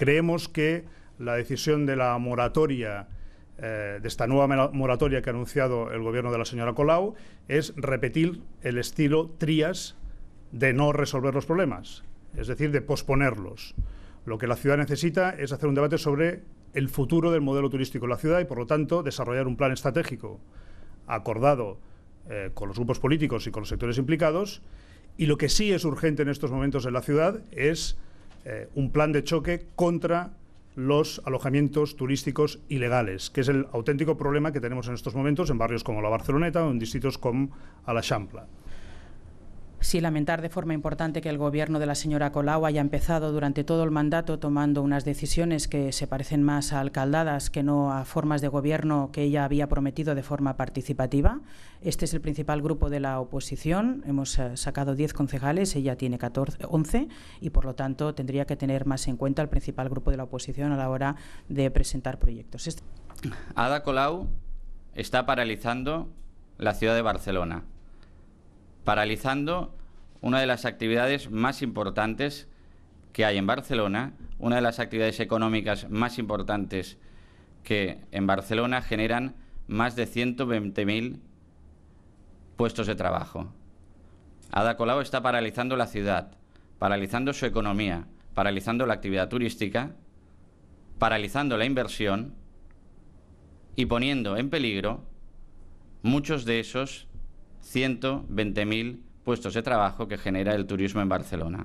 Creemos que la decisión de la moratoria eh, de esta nueva moratoria que ha anunciado el gobierno de la señora Colau es repetir el estilo Trías de no resolver los problemas, es decir, de posponerlos. Lo que la ciudad necesita es hacer un debate sobre el futuro del modelo turístico de la ciudad y, por lo tanto, desarrollar un plan estratégico acordado eh, con los grupos políticos y con los sectores implicados. Y lo que sí es urgente en estos momentos en la ciudad es eh, un plan de choque contra los alojamientos turísticos ilegales, que es el auténtico problema que tenemos en estos momentos en barrios como la Barceloneta o en distritos como la Champla. Sí lamentar de forma importante que el gobierno de la señora Colau haya empezado durante todo el mandato tomando unas decisiones que se parecen más a alcaldadas que no a formas de gobierno que ella había prometido de forma participativa. Este es el principal grupo de la oposición. Hemos eh, sacado 10 concejales, ella tiene 14, 11 y por lo tanto tendría que tener más en cuenta el principal grupo de la oposición a la hora de presentar proyectos. Este- Ada Colau está paralizando la ciudad de Barcelona paralizando una de las actividades más importantes que hay en Barcelona, una de las actividades económicas más importantes que en Barcelona generan más de 120.000 puestos de trabajo. Ada Colau está paralizando la ciudad, paralizando su economía, paralizando la actividad turística, paralizando la inversión y poniendo en peligro muchos de esos 120.000 puestos de trabajo que genera el turismo en Barcelona.